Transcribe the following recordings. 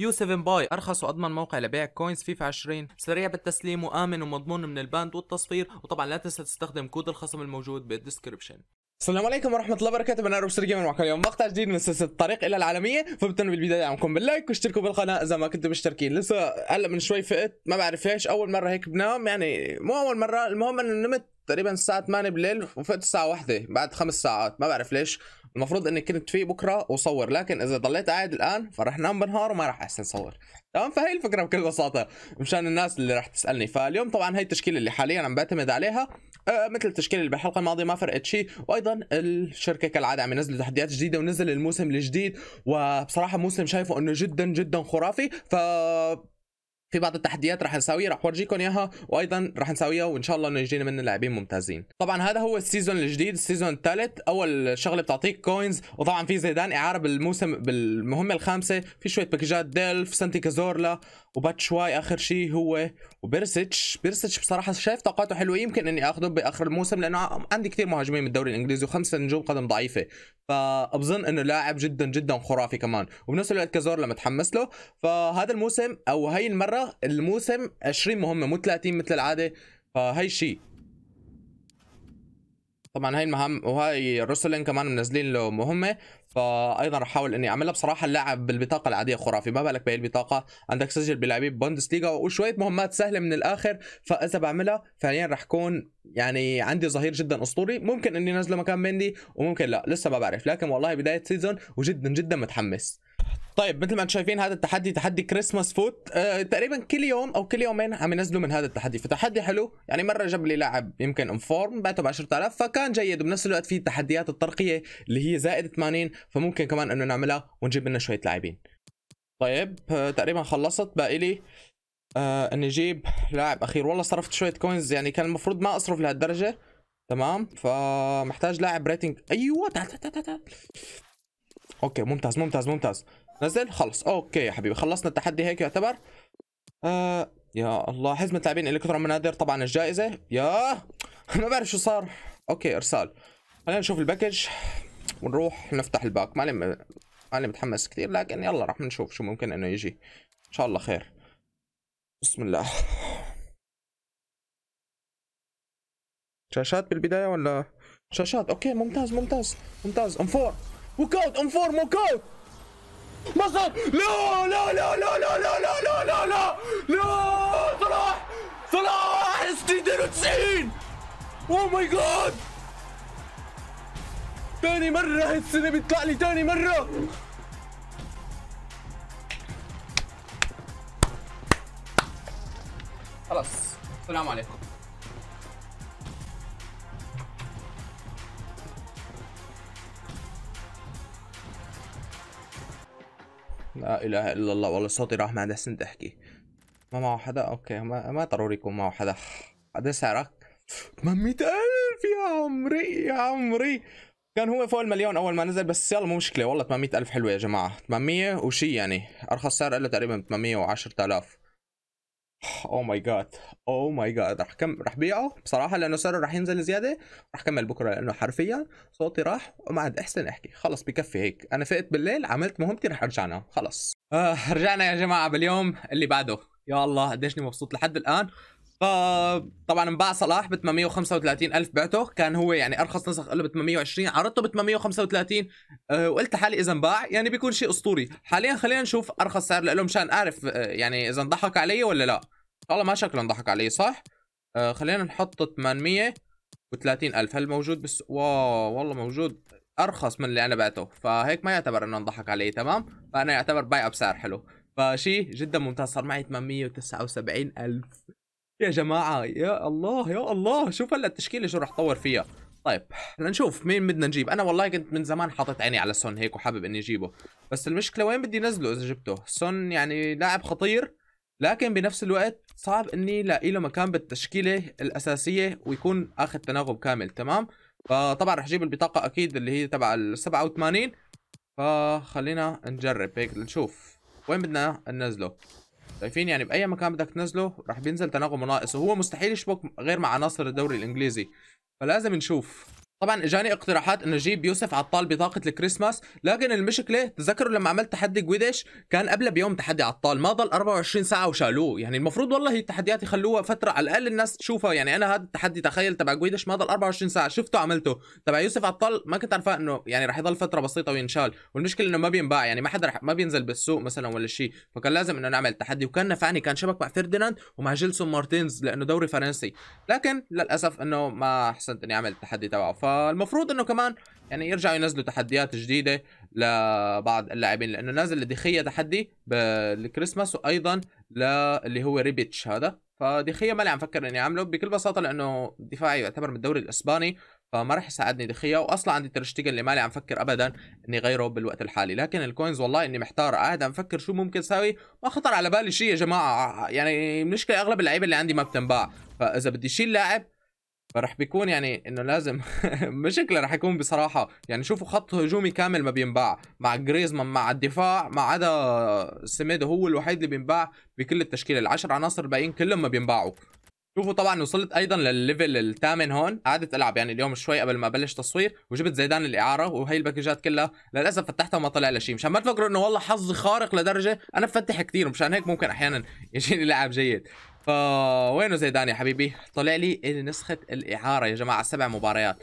يو 7 باي ارخص واضمن موقع لبيع كوينز فيفا 20 سريع بالتسليم وامن ومضمون من الباند والتصفير وطبعا لا تنسى تستخدم كود الخصم الموجود بالديسكربشن السلام عليكم ورحمة الله وبركاته انا روبستر جيمر معكم اليوم مقطع جديد من سلسلة الطريق إلى العالمية فبتنوا بالبداية عمكم باللايك واشتركوا بالقناة إذا ما كنتم مشتركين لسه هلا من شوي فقت ما بعرف ايش أول مرة هيك بنام يعني مو أول مرة المهم إنه نمت تقريبا الساعة 8 بالليل وفقت الساعة 1 بعد خمس ساعات ما بعرف ليش المفروض اني كنت فيه بكره وصور لكن اذا ضليت قاعد الان فرح نام بنهار وما راح احسن صور تمام فهي الفكره بكل بساطه مشان الناس اللي راح تسالني فاليوم طبعا هي التشكيله اللي حاليا عم بعتمد عليها آه، مثل التشكيل اللي بالحلقه الماضيه ما فرقت شيء وايضا الشركه كالعاده عم ينزلوا تحديات جديده ونزل الموسم الجديد وبصراحه موسم شايفه انه جدا جدا خرافي ف في بعض التحديات رح نساويها رح ورجيكم اياها وايضا رح نساويها وان شاء الله انه يجينا منه لاعبين ممتازين طبعا هذا هو السيزون الجديد السيزون الثالث اول شغله بتعطيك كوينز وطبعا في زيدان اعاره بالموسم بالمهمه الخامسه في شويه باكجات ديلف سانتي كازورلا وباتشواي اخر شيء هو وبيرسيتش بيرسيتش بصراحه شايف طاقاته حلوه يمكن اني اخذه باخر الموسم لانه عندي كثير مهاجمين من الدوري الانجليزي وخمسه نجوم قدم ضعيفه فبظن انه لاعب جدا جدا خرافي كمان وبنفس الوقت لما تحمس له فهذا الموسم او هي المره الموسم 20 مهمه مو 30 مثل العاده فهي شيء طبعا هاي المهام وهاي روسلين كمان منزلين له مهمه فايضا راح احاول اني اعملها بصراحه اللاعب بالبطاقه العاديه خرافي ما بالك بهي البطاقه عندك سجل بلاعبين بوندسليغا وشويه مهمات سهله من الاخر فاذا بعملها فعليا راح كون يعني عندي ظهير جدا اسطوري ممكن اني نزله مكان مندي وممكن لا لسه ما بعرف لكن والله بدايه سيزون وجدا جدا متحمس طيب مثل ما انتم شايفين هذا التحدي تحدي كريسماس فوت آه تقريبا كل يوم او كل يومين عم ينزلوا من هذا التحدي فتحدي حلو يعني مره جاب لي لاعب يمكن انفورم بعته ب 10000 فكان جيد وبنفس الوقت في تحديات الترقيه اللي هي زائد 80 فممكن كمان انه نعملها ونجيب لنا شويه لاعبين طيب آه تقريبا خلصت باقي لي آه اني اجيب لاعب اخير والله صرفت شويه كوينز يعني كان المفروض ما اصرف لهالدرجه تمام فمحتاج لاعب ريتنج ايوه تعال تعال تعال تعال اوكي ممتاز ممتاز ممتاز نزل خلص اوكي يا حبيبي خلصنا التحدي هيك يعتبر آه يا الله حزمة لاعبين الكترون منادر طبعا الجائزة يا ما بعرف شو صار اوكي ارسال خلينا نشوف الباكج ونروح نفتح الباك ما م... ماني متحمس كثير لكن يلا رح نشوف شو ممكن انه يجي ان شاء الله خير بسم الله شاشات بالبداية ولا شاشات اوكي ممتاز ممتاز ممتاز ام فور موك اوت ام فور موك اوت مصر لا لا لا لا لا لا لا لا لا لا لا صلاح صلاح 92 اوه ماي جاد تاني مرة هالسنة بيطلع لي تاني مرة خلاص السلام عليكم اله الا الله والله صوتي راح ما عاد احسن تحكي ما معه حدا اوكي ما, ما ضروري يكون معه حدا قد سعرك 800 الف يا عمري يا عمري كان هو فوق المليون اول ما نزل بس يلا مو مشكله والله 800 الف حلوه يا جماعه 800 وشي يعني ارخص سعر له تقريبا 800 و او ماي جاد او ماي جاد راح كم راح بيعه بصراحه لانه سعره راح ينزل زياده راح كمل بكره لانه حرفيا صوتي راح وما عاد احسن احكي خلص بكفي هيك انا فقت بالليل عملت مهمتي راح ارجعنا خلص آه رجعنا يا جماعه باليوم اللي بعده يا الله قديش مبسوط لحد الان فطبعا انباع صلاح ب 835 الف بعته كان هو يعني ارخص نسخ له ب 820 عرضته ب 835 أه وقلت لحالي اذا انباع يعني بيكون شيء اسطوري حاليا خلينا نشوف ارخص سعر له مشان اعرف آه، يعني اذا انضحك علي ولا لا والله ما شكله انضحك علي صح أه خلينا نحط 830 ألف هل موجود بس واو والله موجود أرخص من اللي أنا بعته فهيك ما يعتبر إنه انضحك علي تمام فأنا يعتبر باي اب سعر حلو فشي جدا ممتاز صار معي 879 ألف يا جماعة يا الله يا الله شوف هلا التشكيلة شو رح طور فيها طيب لنشوف مين بدنا نجيب انا والله كنت من زمان حاطط عيني على سون هيك وحابب اني اجيبه بس المشكله وين بدي نزله اذا جبته سون يعني لاعب خطير لكن بنفس الوقت صعب اني لاقي له مكان بالتشكيله الاساسيه ويكون اخذ تناغم كامل تمام فطبعا رح اجيب البطاقه اكيد اللي هي تبع ال 87 فخلينا نجرب هيك لنشوف وين بدنا ننزله شايفين يعني باي مكان بدك تنزله راح بينزل تناغم ناقص وهو مستحيل يشبك غير مع عناصر الدوري الانجليزي فلازم نشوف طبعا اجاني اقتراحات انه اجيب يوسف عطال بطاقه الكريسماس لكن المشكله تذكروا لما عملت تحدي جويدش كان قبله بيوم تحدي عطال ما ضل 24 ساعه وشالوه يعني المفروض والله التحديات يخلوها فتره على الاقل الناس تشوفها يعني انا هذا التحدي تخيل تبع جويدش ما ضل 24 ساعه شفته عملته تبع يوسف عطال ما كنت عارفه انه يعني رح يضل فتره بسيطه وينشال والمشكله انه ما بينباع يعني ما حدا رح ما بينزل بالسوق مثلا ولا شيء فكان لازم انه نعمل تحدي وكان نفعني كان شبك مع فيرديناند ومع جيلسون مارتينز لانه دوري فرنسي لكن للاسف انه ما حسنت اني اعمل التحدي تبعه فالمفروض انه كمان يعني يرجعوا ينزلوا تحديات جديده لبعض اللاعبين لانه نازل لدخية تحدي بالكريسماس وايضا للي هو ريبيتش هذا فدخية ما لي عم فكر اني اعمله بكل بساطه لانه دفاعي يعتبر من الدوري الاسباني فما راح يساعدني دخية واصلا عندي ترشتيجن اللي مالي عم فكر ابدا اني غيره بالوقت الحالي لكن الكوينز والله اني محتار قاعد عم فكر شو ممكن اسوي ما خطر على بالي شيء يا جماعه يعني المشكله اغلب اللعيبه اللي عندي ما بتنباع فاذا بدي شيل لاعب فرح بيكون يعني انه لازم مشكله رح يكون بصراحه يعني شوفوا خط هجومي كامل ما بينباع مع جريزمان مع الدفاع ما عدا سميدو هو الوحيد اللي بينباع بكل التشكيله العشر عناصر الباقيين كلهم ما بينباعوا شوفوا طبعا وصلت ايضا للليفل الثامن هون قعدت العب يعني اليوم شوي قبل ما ابلش تصوير وجبت زيدان الاعاره وهي الباكجات كلها للاسف فتحتها وما طلع لها شيء مشان ما تفكروا انه والله حظي خارق لدرجه انا بفتح كثير مشان هيك ممكن احيانا يجيني لاعب جيد فوينه زيدان يا حبيبي طلع لي نسخه الاعاره يا جماعه سبع مباريات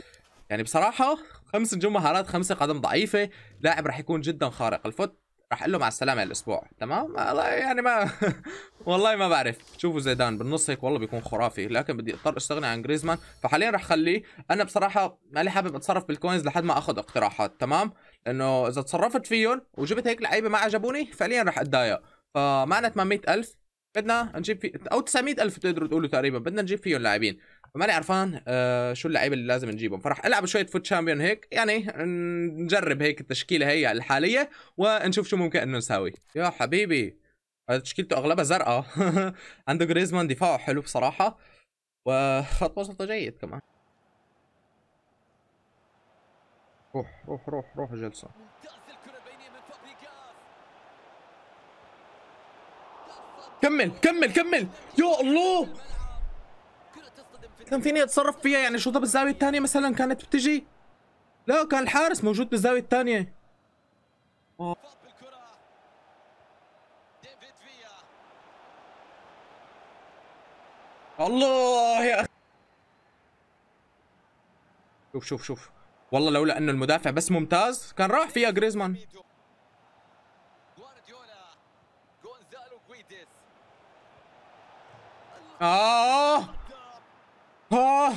يعني بصراحه خمس نجوم مهارات خمسه قدم ضعيفه لاعب راح يكون جدا خارق الفوت راح اقول له مع السلامه الاسبوع تمام يعني ما والله ما بعرف شوفوا زيدان بالنص هيك والله بيكون خرافي لكن بدي اضطر استغني عن جريزمان فحاليا راح خليه انا بصراحه مالي حابب اتصرف بالكوينز لحد ما اخذ اقتراحات تمام لأنه اذا تصرفت فيهم وجبت هيك لعيبه ما عجبوني فعليا راح اتضايق فمعنا 800000 بدنا نجيب في او 900000 بتقدروا تقولوا تقريبا بدنا نجيب فيهم لاعبين فماني عرفان آه شو اللعيبه اللي لازم نجيبهم فرح العب شويه فوت شامبيون هيك يعني نجرب هيك التشكيله هي الحاليه ونشوف شو ممكن انه نساوي يا حبيبي تشكيلته اغلبها زرقاء عنده جريزمان دفاعه حلو بصراحه وخط وسطه جيد كمان روح روح روح روح جلسه كمل كمل كمل يا الله كان فيني اتصرف فيها يعني شوطه بالزاويه الثانيه مثلا كانت بتجي لا كان الحارس موجود بالزاويه الثانيه الله يا اخي شوف شوف شوف والله لولا انه المدافع بس ممتاز كان راح فيها جريزمان اه اه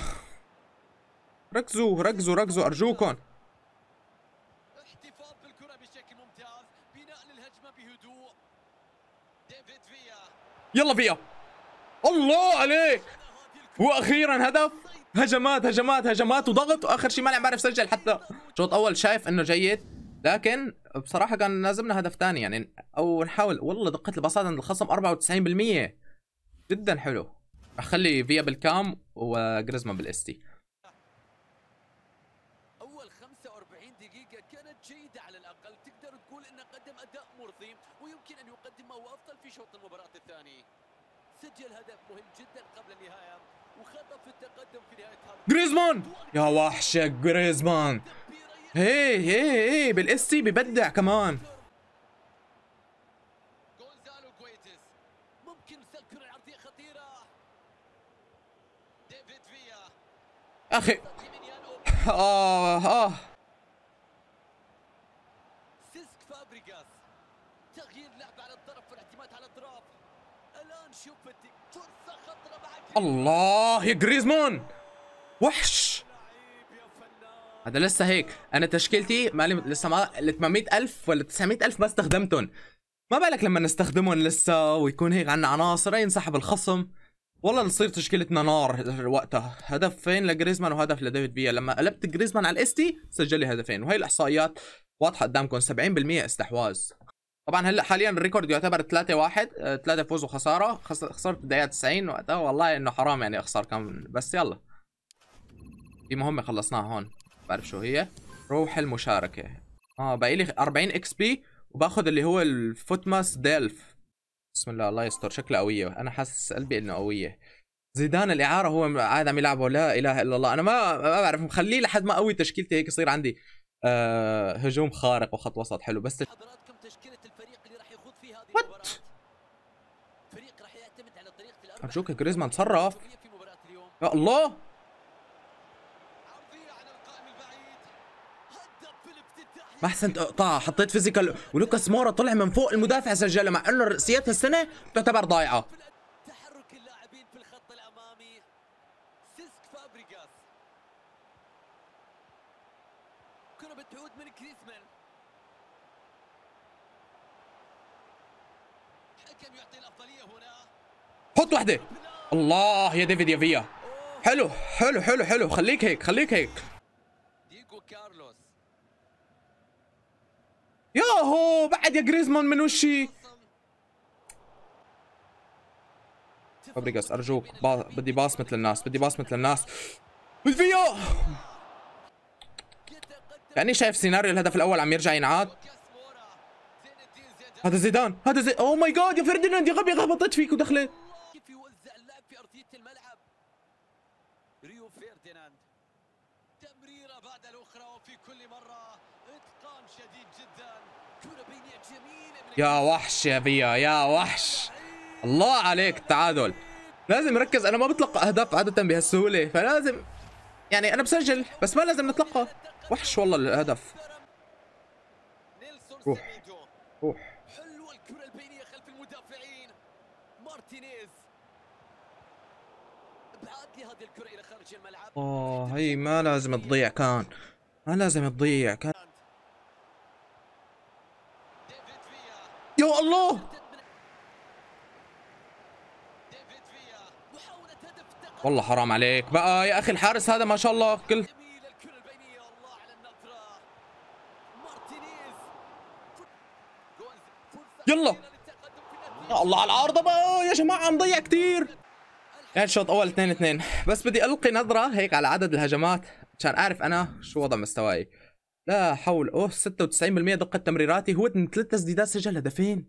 ركزوا ركزوا ركزوا ارجوكم يلا فيا الله عليك واخيرا هدف هجمات هجمات هجمات وضغط واخر شيء ما عم بعرف سجل حتى شوط اول شايف انه جيد لكن بصراحه كان لازمنا هدف ثاني يعني او نحاول والله دقه الباصات عند الخصم 94% جدا حلو اخلي فيا بالكام وجريزما بالاس تي اول 45 دقيقه كانت جيده على الاقل تقدر تقول انه قدم اداء مرضي ويمكن ان يقدم يقدمه افضل في شوط المباراه الثاني سجل هدف مهم جدا قبل النهايه وخطف التقدم في نهايه جريزمان يا وحشك جريزمان هي هي هي بالاس تي ببدع كمان سيسك فابريغاس تغيير لعب على الطرف والاعتماد على الاطراف الان شوفتي فرصه خطره معك الله يا جريزمان وحش هذا لسه هيك انا تشكيلتي مالي لسه ما ال 800000 ولا 900000 ما استخدمتهم ما بالك لما نستخدمهم لسه ويكون هيك عندنا عناصر ينسحب الخصم والله نصير تشكيلتنا نار وقتها هدفين لجريزمان وهدف لديفيد فيا لما قلبت جريزمان على الاس تي سجل لي هدفين وهي الاحصائيات واضحه قدامكم 70% استحواذ طبعا هلا حاليا الريكورد يعتبر 3 1 3 فوز وخساره خسرت الدقيقه 90 وقتها والله انه حرام يعني اخسر كم بس يلا في مهمه خلصناها هون بعرف شو هي روح المشاركه اه باقي لي 40 اكس بي وباخذ اللي هو الفوتماس ديلف بسم الله الله يستر شكلها قويه انا حاسس قلبي انه قويه زيدان الاعاره هو قاعد عم يلعبه لا اله الا الله انا ما ما بعرف مخليه لحد ما قوي تشكيلتي هيك يصير عندي آه هجوم خارق وخط وسط حلو بس حضراتكم تشكيله الفريق اللي راح يخوض فيها هذه المباراه فريق راح يعتمد على طريقه الاربع ارجوك جريزمان تصرف يا الله ما احسنت اقطعها حطيت فيزيكال ولوكاس مورا طلع من فوق المدافع سجلها مع انه رأسيات هالسنه تعتبر ضايعه تحرك اللاعبين في الخط الامامي سيسك فابريغاس كره بتعود من كريسمان الحكم يعطي الافضليه هنا حط وحده الله يا ديفيد يا فيا حلو حلو حلو حلو خليك هيك خليك هيك ديجو كارلوس ياهو بعد يا جريزمان من وشي فابريجاس ارجوك با... بدي باص مثل الناس بدي باص مثل الناس بالفيو كاني يعني شايف سيناريو الهدف الاول عم يرجع ينعاد هذا زيدان هذا زي... او ماي جاد يا فرديناند يا غبي غبطت فيك ودخلت يا وحش يا بيا يا وحش الله عليك التعادل لازم نركز انا ما بتلقى اهداف عاده بهالسهوله فلازم يعني انا بسجل بس ما لازم نتلقى وحش والله الهدف روح روح حلوه الكره البينيه خلف المدافعين مارتينيز لي هذه الكره الى خارج الملعب اه هي ما لازم تضيع كان ما لازم تضيع كان والله حرام عليك بقى يا اخي الحارس هذا ما شاء الله كل يلا يا الله على العارضه بقى يا جماعه عم ضيع كثير هيد شوت اول 2 2 بس بدي القي نظره هيك على عدد الهجمات عشان اعرف انا شو وضع مستواي لا حول اوه 96% دقه تمريراتي هو من ثلاث تسديدات سجل هدفين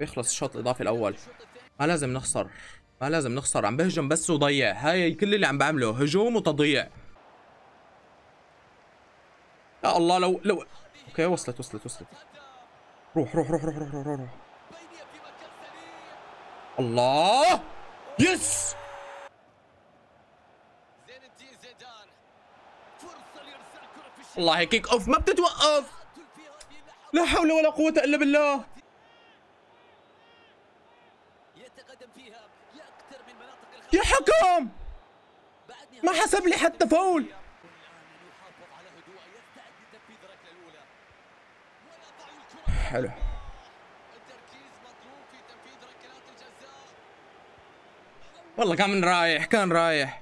بيخلص الشوط الاضافي الاول ما لازم نخسر ما لازم نخسر عم بهجم بس وضيع هاي كل اللي عم بعمله هجوم وتضييع يا الله لو لو اوكي وصلت وصلت وصلت روح روح روح روح روح روح, روح. الله يس والله كيك اوف ما بتتوقف لا حول ولا قوة الا بالله يا حكم ما حسب لي حتى فول حلو والله كان رايح كان رايح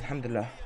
الحمد لله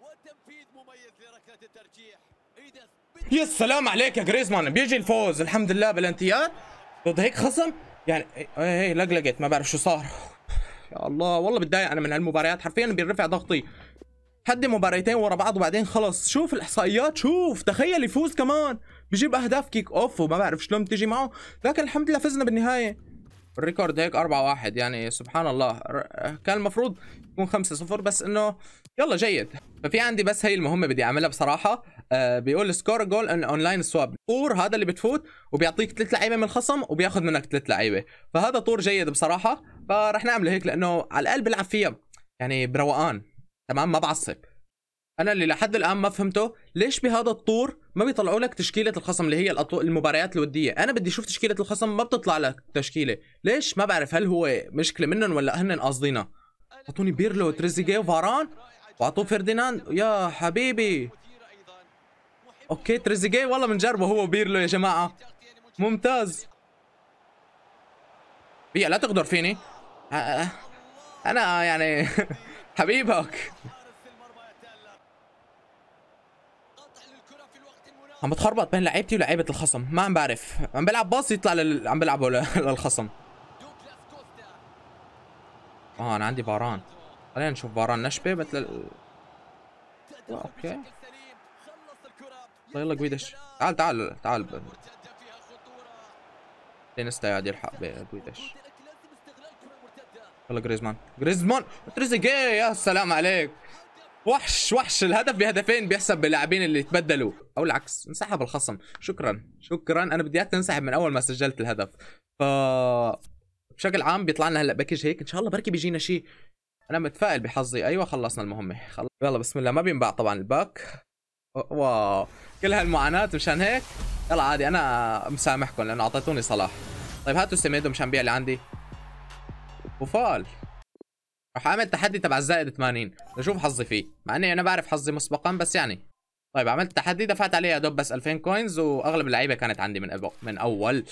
وتنفيذ مميز لركله الترجيح اذا يا سلام عليك يا جريزمان بيجي الفوز الحمد لله بلانتيات ضد هيك خصم يعني إيه،, ايه لقلقت ما بعرف شو صار يا الله والله بتضايق انا من هالمباريات حرفيا بيرفع ضغطي حد مباريتين ورا بعض وبعدين خلص شوف الاحصائيات شوف تخيل يفوز كمان بجيب اهداف كيك اوف وما بعرف شلون بتجي معه لكن الحمد لله فزنا بالنهايه الريكورد هيك 4 1 يعني سبحان الله كان المفروض يكون 5 0 بس انه يلا جيد ففي عندي بس هي المهمه بدي اعملها بصراحه آه بيقول سكور جول ان اونلاين سواب طور هذا اللي بتفوت وبيعطيك ثلاث لعيبه من الخصم وبياخذ منك ثلاث لعيبه فهذا طور جيد بصراحه فرح نعمله هيك لانه على الاقل بلعب فيها يعني بروقان تمام ما بعصب انا اللي لحد الان ما فهمته ليش بهذا الطور ما بيطلعوا لك تشكيله الخصم اللي هي الأطو... المباريات الوديه انا بدي اشوف تشكيله الخصم ما بتطلع لك تشكيله ليش ما بعرف هل هو مشكله منهم ولا هن قاصدينها اعطوني بيرلو تريزيجيه وفاران واعطوه فرديناند يا حبيبي اوكي تريزيجي والله بنجربه هو بيرلو يا جماعه ممتاز بيا لا تغدر فيني انا يعني حبيبك عم بتخربط بين لعيبتي ولعيبه الخصم ما عم بعرف عم بلعب باص يطلع لل... عم بلعبه للخصم اه انا عندي باران خلينا نشوف باران نشبه مثل ال... آه، اوكي يلا قويدش تعال تعال تعال ب... لينستا يلحق بجويدش يلا جريزمان جريزمان تريزيجيه يا سلام عليك وحش وحش الهدف بهدفين بيحسب باللاعبين اللي تبدلوا او العكس انسحب الخصم شكرا شكرا انا بدي اياك تنسحب من اول ما سجلت الهدف ف بشكل عام بيطلع لنا هلا باكج هيك ان شاء الله بركي بيجينا شيء انا متفائل بحظي ايوه خلصنا المهمه خل... يلا بسم الله ما بينباع طبعا الباك واو كل هالمعاناه مشان هيك يلا عادي انا مسامحكم لانه اعطيتوني صلاح طيب هاتوا سميدو مشان بيع اللي عندي وفال راح اعمل تحدي تبع الزائد 80 لشوف حظي فيه مع اني انا بعرف حظي مسبقا بس يعني طيب عملت تحدي دفعت عليه يا دوب بس 2000 كوينز واغلب اللعيبه كانت عندي من أبو من اول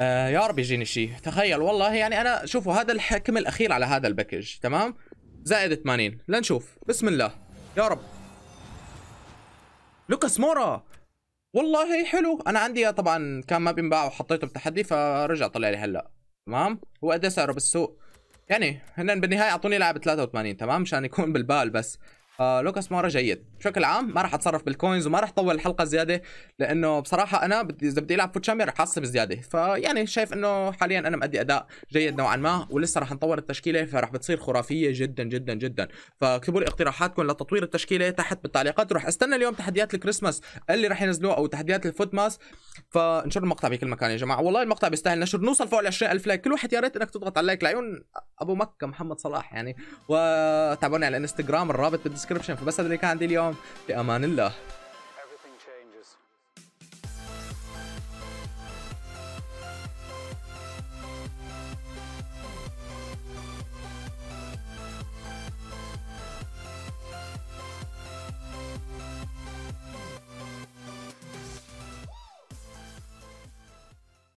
آه يا رب يجيني شيء تخيل والله يعني انا شوفوا هذا الحكم الاخير على هذا الباكج تمام زائد 80 لنشوف بسم الله يا رب لوكاس مورا والله حلو انا عندي طبعا كان ما بينباع وحطيته بتحدي فرجع طلع لي هلا تمام هو قد سعره بالسوق يعني هن بالنهايه اعطوني لاعب 83 تمام مشان يكون بالبال بس آه لوكاس مورا جيد بشكل عام ما راح اتصرف بالكوينز وما راح اطول الحلقه زياده لانه بصراحه انا بدي اذا بدي العب فوت شامبيون رح اعصب زياده فيعني شايف انه حاليا انا مادي اداء جيد نوعا ما ولسه راح نطور التشكيله فرح بتصير خرافيه جدا جدا جدا فاكتبوا لي اقتراحاتكم لتطوير التشكيله تحت بالتعليقات وراح استنى اليوم تحديات الكريسماس اللي راح ينزلوه او تحديات الفوت ماس فانشروا المقطع بكل مكان يا جماعه والله المقطع بيستاهل نشر نوصل فوق ال 20000 لايك كل واحد يا ريت انك تضغط على اللايك لعيون ابو مكه محمد صلاح يعني وتابعوني على الانستغرام الرابط بالدس الديسكربشن فبس هذا اللي كان عندي اليوم بامان الله